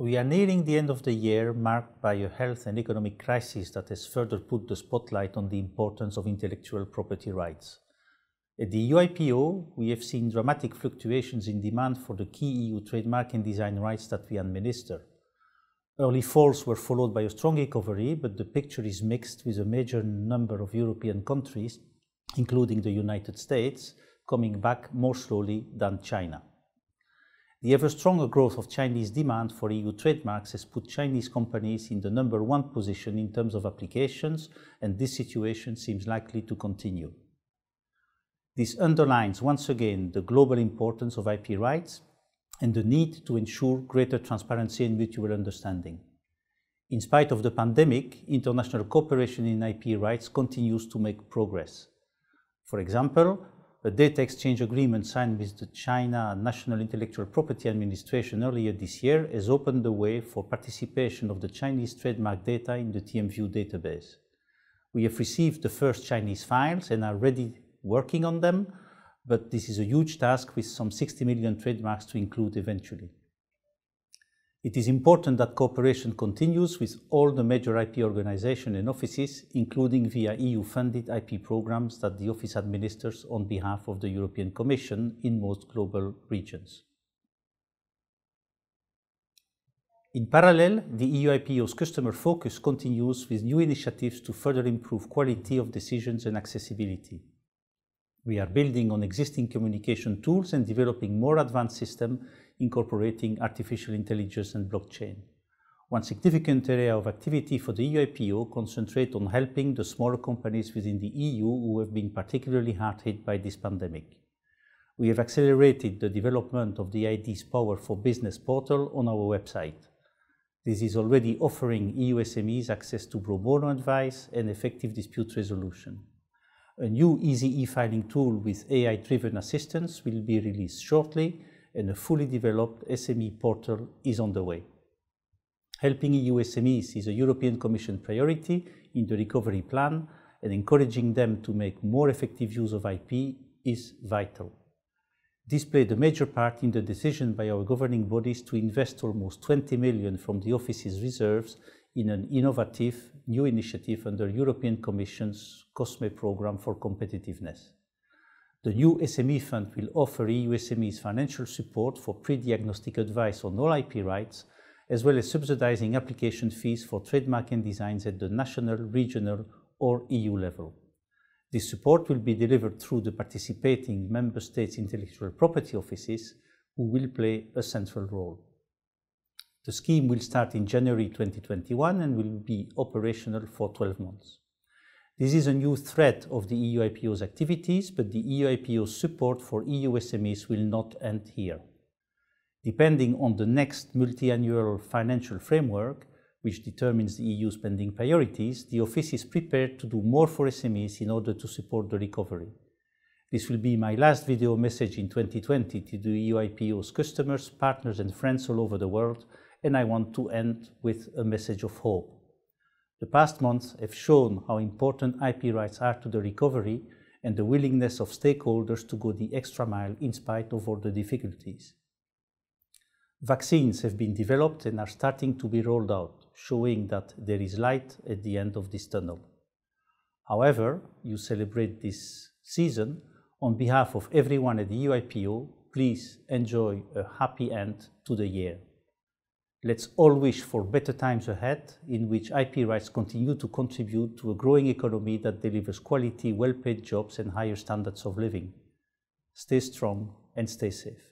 We are nearing the end of the year marked by a health and economic crisis that has further put the spotlight on the importance of intellectual property rights. At the EU IPO, we have seen dramatic fluctuations in demand for the key EU trademark and design rights that we administer. Early falls were followed by a strong recovery, but the picture is mixed with a major number of European countries, including the United States, coming back more slowly than China. The ever stronger growth of Chinese demand for EU trademarks has put Chinese companies in the number one position in terms of applications, and this situation seems likely to continue. This underlines once again the global importance of IP rights and the need to ensure greater transparency and mutual understanding. In spite of the pandemic, international cooperation in IP rights continues to make progress. For example, a data exchange agreement signed with the China National Intellectual Property Administration earlier this year has opened the way for participation of the Chinese trademark data in the TMView database. We have received the first Chinese files and are ready working on them, but this is a huge task with some 60 million trademarks to include eventually. It is important that cooperation continues with all the major IP organizations and offices, including via EU-funded IP programs that the Office administers on behalf of the European Commission in most global regions. In parallel, the EU IPO's customer focus continues with new initiatives to further improve quality of decisions and accessibility. We are building on existing communication tools and developing more advanced systems incorporating artificial intelligence and blockchain. One significant area of activity for the EUIPO concentrates on helping the smaller companies within the EU who have been particularly hard hit by this pandemic. We have accelerated the development of the ID's Power for Business portal on our website. This is already offering EU SMEs access to pro bono advice and effective dispute resolution. A new easy e-filing tool with AI-driven assistance will be released shortly, and a fully developed SME portal is on the way. Helping EU SMEs is a European Commission priority in the recovery plan, and encouraging them to make more effective use of IP is vital. This played a major part in the decision by our governing bodies to invest almost 20 million from the office's reserves in an innovative new initiative under European Commission's COSME programme for competitiveness. The new SME fund will offer EU SMEs financial support for pre-diagnostic advice on all IP rights, as well as subsidizing application fees for trademark and designs at the national, regional or EU level. This support will be delivered through the participating Member States' intellectual property offices, who will play a central role. The scheme will start in January 2021 and will be operational for 12 months. This is a new thread of the EU IPO's activities, but the EU IPO's support for EU SMEs will not end here. Depending on the next multi-annual financial framework, which determines the EU's spending priorities, the Office is prepared to do more for SMEs in order to support the recovery. This will be my last video message in 2020 to the EU IPO's customers, partners and friends all over the world and I want to end with a message of hope. The past months have shown how important IP rights are to the recovery and the willingness of stakeholders to go the extra mile in spite of all the difficulties. Vaccines have been developed and are starting to be rolled out, showing that there is light at the end of this tunnel. However, you celebrate this season on behalf of everyone at the UIPO, please enjoy a happy end to the year. Let's all wish for better times ahead in which IP rights continue to contribute to a growing economy that delivers quality, well paid jobs and higher standards of living. Stay strong and stay safe.